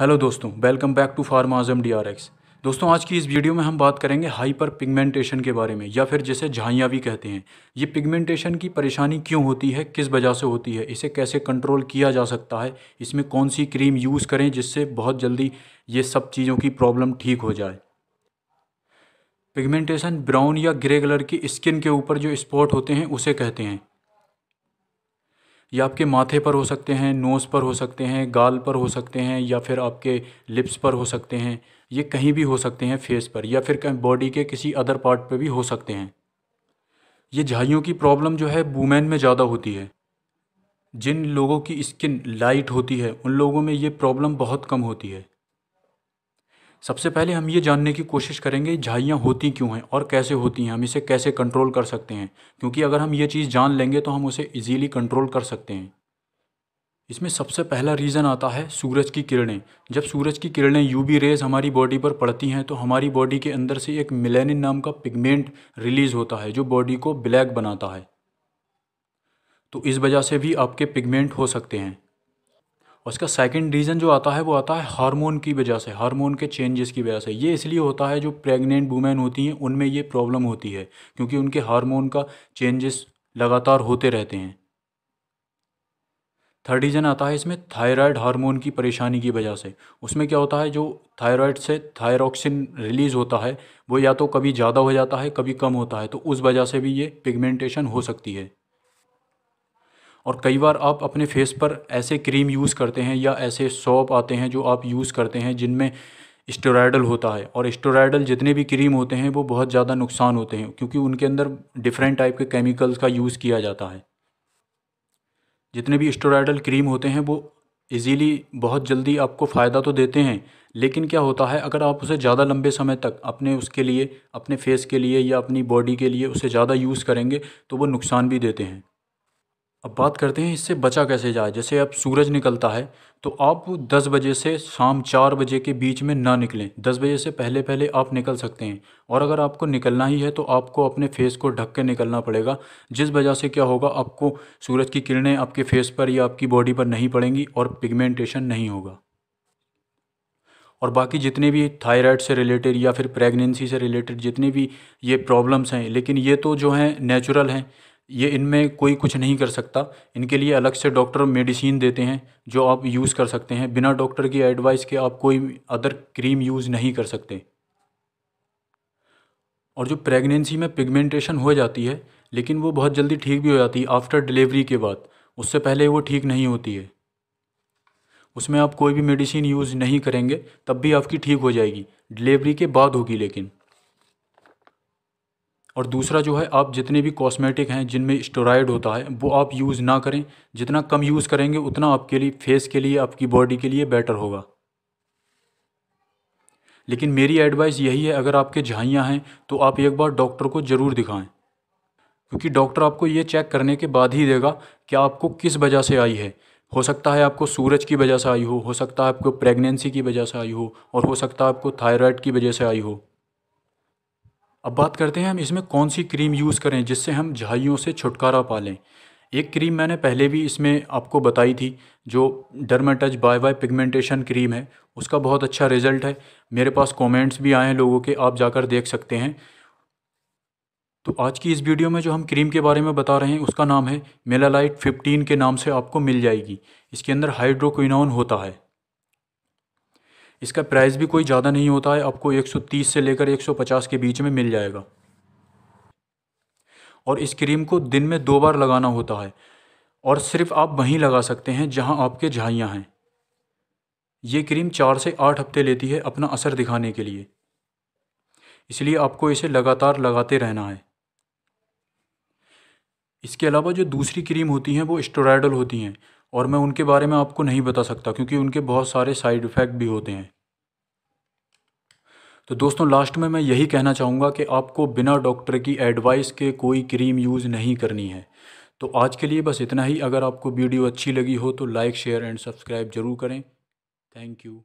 hello दोस्तों welcome back to फार्माजम D R X दोस्तों आज की इस वीडियो में हम बात करेंगे हाइपर पिगमेंटेशन के बारे में या फिर जिसे झाइयाँ भी कहते हैं ये पिगमेंटेशन की परेशानी क्यों होती है किस वजह से होती है इसे कैसे कंट्रोल किया जा सकता है इसमें कौन सी क्रीम यूज़ करें जिससे बहुत जल्दी ये सब चीज़ों की प्रॉब्लम ठीक हो जाए पिगमेंटेशन ब्राउन या ग्रे कलर की स्किन के ऊपर जो स्पॉट होते हैं उसे कहते हैं ये आपके माथे पर हो सकते हैं नोज़ पर हो सकते हैं गाल पर हो सकते हैं या फिर आपके लिप्स पर हो सकते हैं ये कहीं भी हो सकते हैं फेस पर या फिर बॉडी के किसी अदर पार्ट पर भी हो सकते हैं ये झाइयों की प्रॉब्लम जो है वूमेन में ज़्यादा होती है जिन लोगों की स्किन लाइट होती है उन लोगों में ये प्रॉब्लम बहुत कम होती है सबसे पहले हम ये जानने की कोशिश करेंगे झाइयाँ होती क्यों हैं और कैसे होती हैं हम इसे कैसे कंट्रोल कर सकते हैं क्योंकि अगर हम ये चीज़ जान लेंगे तो हम उसे इजीली कंट्रोल कर सकते हैं इसमें सबसे पहला रीज़न आता है सूरज की किरणें जब सूरज की किरणें यूवी रेज हमारी बॉडी पर पड़ती हैं तो हमारी बॉडी के अंदर से एक मिलेनिन नाम का पिगमेंट रिलीज़ होता है जो बॉडी को ब्लैक बनाता है तो इस वजह से भी आपके पिगमेंट हो सकते हैं उसका सेकंड रीज़न जो आता है वो आता है हार्मोन की वजह से हार्मोन के चेंजेस की वजह से ये इसलिए होता है जो प्रेग्नेंट वुमेन होती हैं उनमें ये प्रॉब्लम होती है क्योंकि उनके हार्मोन का चेंजेस लगातार होते रहते हैं थर्ड रीजन आता है इसमें थायराइड हार्मोन की परेशानी की वजह से उसमें क्या होता है जो थायराइड से थायरॉक्सिन रिलीज़ होता है वो या तो कभी ज़्यादा हो जाता है कभी कम होता है तो उस वजह से भी ये पिगमेंटेशन हो सकती है और कई बार आप अपने फेस पर ऐसे क्रीम यूज़ करते हैं या ऐसे सॉप आते हैं जो आप यूज़ करते हैं जिनमें स्टोराइडल होता है और स्टोराइडल जितने भी क्रीम होते हैं वो बहुत ज़्यादा नुकसान होते हैं क्योंकि उनके अंदर डिफरेंट टाइप के केमिकल्स का यूज़ किया जाता है जितने भी स्टोराइडल क्रीम होते हैं वो इजीली बहुत जल्दी आपको फ़ायदा तो देते हैं लेकिन क्या होता है अगर आप उसे ज़्यादा लंबे समय तक अपने उसके लिए अपने फेस के लिए या अपनी बॉडी के लिए उसे ज़्यादा यूज़ करेंगे तो वो नुकसान भी देते हैं अब बात करते हैं इससे बचा कैसे जाए जैसे अब सूरज निकलता है तो आप दस बजे से शाम चार बजे के बीच में ना निकलें दस बजे से पहले पहले आप निकल सकते हैं और अगर आपको निकलना ही है तो आपको अपने फेस को ढक के निकलना पड़ेगा जिस वजह से क्या होगा आपको सूरज की किरणें आपके फेस पर या आपकी बॉडी पर नहीं पड़ेंगी और पिगमेंटेशन नहीं होगा और बाकी जितने भी थायराइड से रिलेटेड या फिर प्रेगनेंसी से रिलेटेड जितने भी ये प्रॉब्लम्स हैं लेकिन ये तो जो हैं नेचुरल हैं ये इनमें कोई कुछ नहीं कर सकता इनके लिए अलग से डॉक्टर मेडिसिन देते हैं जो आप यूज़ कर सकते हैं बिना डॉक्टर की एडवाइस के आप कोई अदर क्रीम यूज़ नहीं कर सकते और जो प्रेगनेंसी में पिगमेंटेशन हो जाती है लेकिन वो बहुत जल्दी ठीक भी हो जाती है आफ्टर डिलीवरी के बाद उससे पहले वो ठीक नहीं होती है उसमें आप कोई भी मेडिसिन यूज़ नहीं करेंगे तब भी आपकी ठीक हो जाएगी डिलीवरी के बाद होगी लेकिन और दूसरा जो है आप जितने भी कॉस्मेटिक हैं जिनमें स्टोराइड होता है वो आप यूज़ ना करें जितना कम यूज़ करेंगे उतना आपके लिए फेस के लिए आपकी बॉडी के लिए बेटर होगा लेकिन मेरी एडवाइस यही है अगर आपके झाइयाँ हैं तो आप एक बार डॉक्टर को ज़रूर दिखाएं क्योंकि डॉक्टर आपको ये चेक करने के बाद ही देगा कि आपको किस वजह से आई है हो सकता है आपको सूरज की वजह से आई हो हो सकता है आपको प्रेगनेंसी की वजह से आई हो और हो सकता है आपको थायराइड की वजह से आई हो अब बात करते हैं हम इसमें कौन सी क्रीम यूज़ करें जिससे हम झाइयों से छुटकारा पा लें एक क्रीम मैंने पहले भी इसमें आपको बताई थी जो Dermatouch bye bye pigmentation cream है उसका बहुत अच्छा रिजल्ट है मेरे पास कमेंट्स भी आए हैं लोगों के आप जाकर देख सकते हैं तो आज की इस वीडियो में जो हम क्रीम के बारे में बता रहे हैं उसका नाम है मेलालाइट 15 के नाम से आपको मिल जाएगी इसके अंदर हाइड्रोक्विनोन होता है इसका प्राइस भी कोई ज़्यादा नहीं होता है आपको 130 से लेकर 150 के बीच में मिल जाएगा और इस क्रीम को दिन में दो बार लगाना होता है और सिर्फ आप वहीं लगा सकते हैं जहां आपके झाइयाँ हैं ये क्रीम चार से आठ हफ्ते लेती है अपना असर दिखाने के लिए इसलिए आपको इसे लगातार लगाते रहना है इसके अलावा जो दूसरी क्रीम होती हैं वो स्टोराइडल होती हैं और मैं उनके बारे में आपको नहीं बता सकता क्योंकि उनके बहुत सारे साइड इफ़ेक्ट भी होते हैं तो दोस्तों लास्ट में मैं यही कहना चाहूँगा कि आपको बिना डॉक्टर की एडवाइस के कोई क्रीम यूज़ नहीं करनी है तो आज के लिए बस इतना ही अगर आपको वीडियो अच्छी लगी हो तो लाइक शेयर एंड सब्सक्राइब ज़रूर करें थैंक यू